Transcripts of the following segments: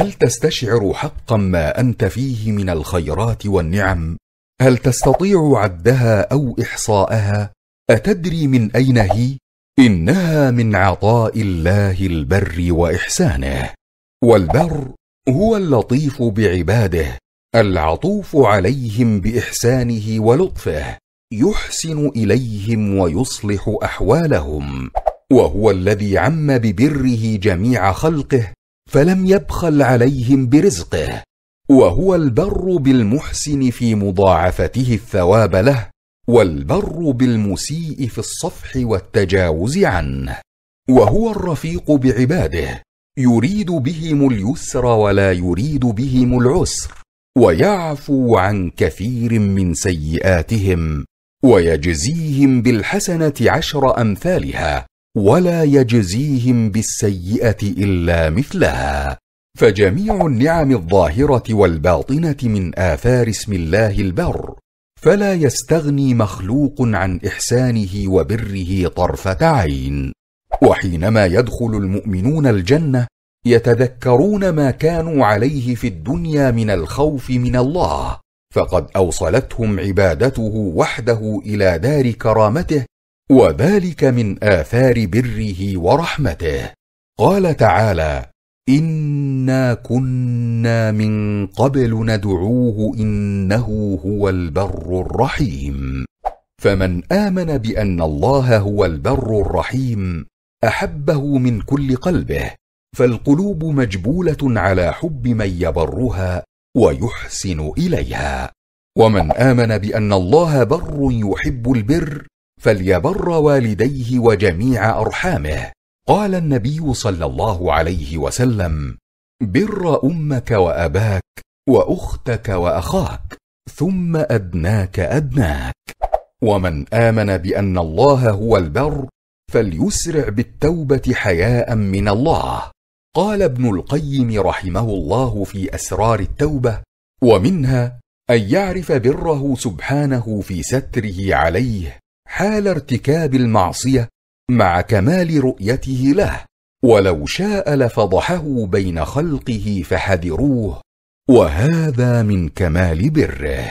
هل تستشعر حقا ما انت فيه من الخيرات والنعم هل تستطيع عدها او احصاءها اتدري من اين هي انها من عطاء الله البر واحسانه والبر هو اللطيف بعباده العطوف عليهم باحسانه ولطفه يحسن اليهم ويصلح احوالهم وهو الذي عم ببره جميع خلقه فلم يبخل عليهم برزقه وهو البر بالمحسن في مضاعفته الثواب له والبر بالمسيء في الصفح والتجاوز عنه وهو الرفيق بعباده يريد بهم اليسر ولا يريد بهم العسر ويعفو عن كثير من سيئاتهم ويجزيهم بالحسنه عشر امثالها ولا يجزيهم بالسيئه الا مثلها فجميع النعم الظاهره والباطنه من اثار اسم الله البر فلا يستغني مخلوق عن احسانه وبره طرفه عين وحينما يدخل المؤمنون الجنه يتذكرون ما كانوا عليه في الدنيا من الخوف من الله فقد اوصلتهم عبادته وحده الى دار كرامته وذلك من اثار بره ورحمته قال تعالى انا كنا من قبل ندعوه انه هو البر الرحيم فمن امن بان الله هو البر الرحيم احبه من كل قلبه فالقلوب مجبوله على حب من يبرها ويحسن اليها ومن امن بان الله بر يحب البر فليبر والديه وجميع ارحامه قال النبي صلى الله عليه وسلم بر امك واباك واختك واخاك ثم ادناك ادناك ومن امن بان الله هو البر فليسرع بالتوبه حياء من الله قال ابن القيم رحمه الله في اسرار التوبه ومنها ان يعرف بره سبحانه في ستره عليه حال ارتكاب المعصيه مع كمال رؤيته له ولو شاء لفضحه بين خلقه فحذروه وهذا من كمال بره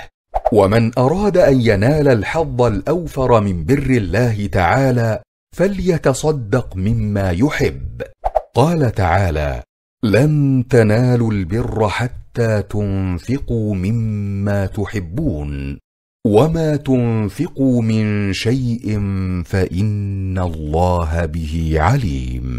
ومن اراد ان ينال الحظ الاوفر من بر الله تعالى فليتصدق مما يحب قال تعالى لن تنالوا البر حتى تنفقوا مما تحبون وما تنفقوا من شيء فان الله به عليم